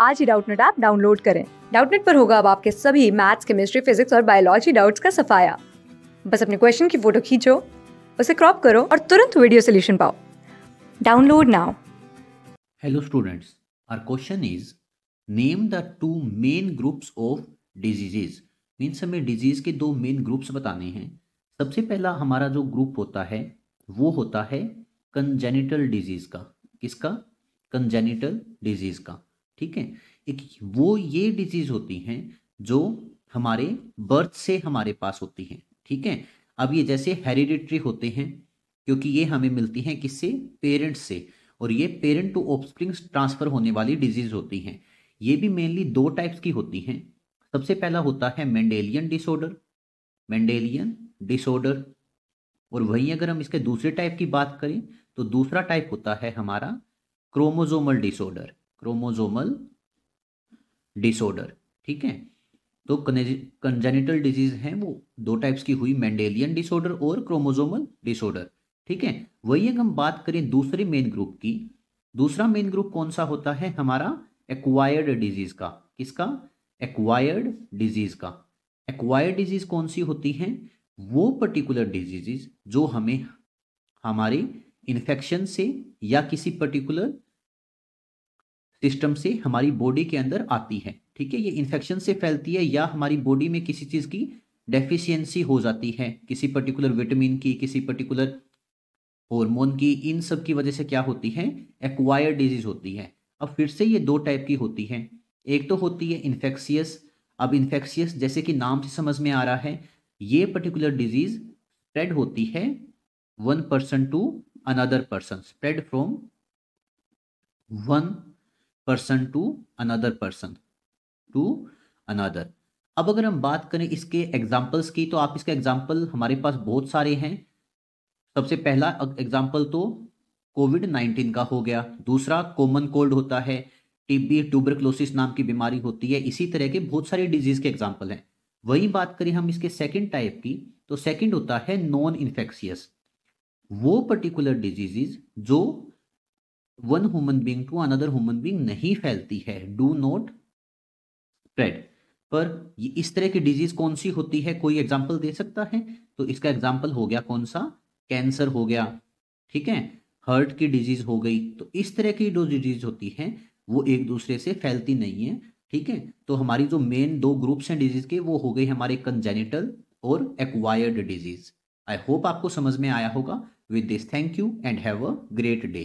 आज ही Doubtnut app download करें डाउटनेट पर होगा अब आपके सभी मैथ्स केमिस्ट्री फिजिक्स और बायोलॉजी डाउट्स का सफाया बस अपने क्वेश्चन की फोटो खींचो उसे क्रॉप करो और तुरंत वीडियो सोल्यूशन पाओ download now hello students our question is name the two main groups of diseases means हमें डिजीज़ के दो मेन ग्रुप्स बताने हैं सबसे पहला हमारा जो ग्रुप होता है वो होता है कंजेनिटल डिजीज़ का किसका कंजेनिटल डिजीज़ का ठीक है एक वो ये डिजीज होती हैं जो हमारे बर्थ से हमारे पास होती हैं ठीक है अब ये जैसे हेरिडिट्री होते हैं क्योंकि ये हमें मिलती हैं किससे पेरेंट्स से और ये पेरेंट टू ऑफस्प्रिंग्स ट्रांसफ़र होने वाली डिजीज़ होती हैं ये भी मेनली दो टाइप्स की होती हैं सबसे पहला होता है मेंडेलियन डिसऑर्डर मेंडेलियन डिसऑर्डर और वहीं अगर हम इसके दूसरे टाइप की बात करें तो दूसरा टाइप होता है हमारा क्रोमोजोमल डिसऑर्डर क्रोमोजोमल डिसऑर्डर ठीक है तो कंजेनिटल डिजीज है वो दो टाइप्स की हुई मेंडेलियन डिसऑर्डर और क्रोमोजोमल डिसऑर्डर ठीक है वही अगर हम बात करें दूसरे मेन ग्रुप की दूसरा मेन ग्रुप कौन सा होता है हमारा एक्वायर्ड डिजीज का किसका एक्वायर्ड डिजीज का एक्वायर्ड डिजीज कौन सी होती है वो पर्टिकुलर डिजीजेज जो हमें हमारे इन्फेक्शन से या किसी पर्टिकुलर सिस्टम से हमारी बॉडी के अंदर आती है ठीक है ये इन्फेक्शन से फैलती है या हमारी बॉडी में किसी चीज़ की डेफिशिएंसी हो जाती है किसी पर्टिकुलर विटामिन की किसी पर्टिकुलर हॉर्मोन की इन सब की वजह से क्या होती है एक्वायर्ड डिजीज होती है अब फिर से ये दो टाइप की होती है एक तो होती है इन्फेक्शियस अब इन्फेक्शियस जैसे कि नाम से समझ में आ रहा है ये पर्टिकुलर डिजीज स्प्रेड होती है one person to another person spread from one person to another person to another अब अगर हम बात करें इसके एग्जाम्पल्स की तो आप इसके एग्जाम्पल हमारे पास बहुत सारे हैं सबसे पहला एग्जाम्पल तो कोविड नाइन्टीन का हो गया दूसरा कॉमन कोल्ड होता है टीबी ट्यूबरक्लोसिस नाम की बीमारी होती है इसी तरह के बहुत सारे डिजीज के एग्जाम्पल हैं वही बात करें हम इसके सेकेंड टाइप की तो सेकेंड होता है नॉन इन्फेक्शियस वो पर्टिकुलर डिजीजेज जो one human being to another human being नहीं फैलती है डू नॉट स्प्रेड पर ये इस तरह की डिजीज कौन सी होती है कोई एग्जाम्पल दे सकता है तो इसका एग्जाम्पल हो गया कौन सा कैंसर हो गया ठीक है हर्ट की डिजीज हो गई तो इस तरह की जो डिजीज होती है वो एक दूसरे से फैलती नहीं है ठीक है तो हमारी जो मेन दो ग्रुप्स हैं डिजीज के वो हो गई हमारे कंजेनिटल और एक्वायर्ड डिजीज आई होप आपको समझ में आया होगा with this thank you and have a great day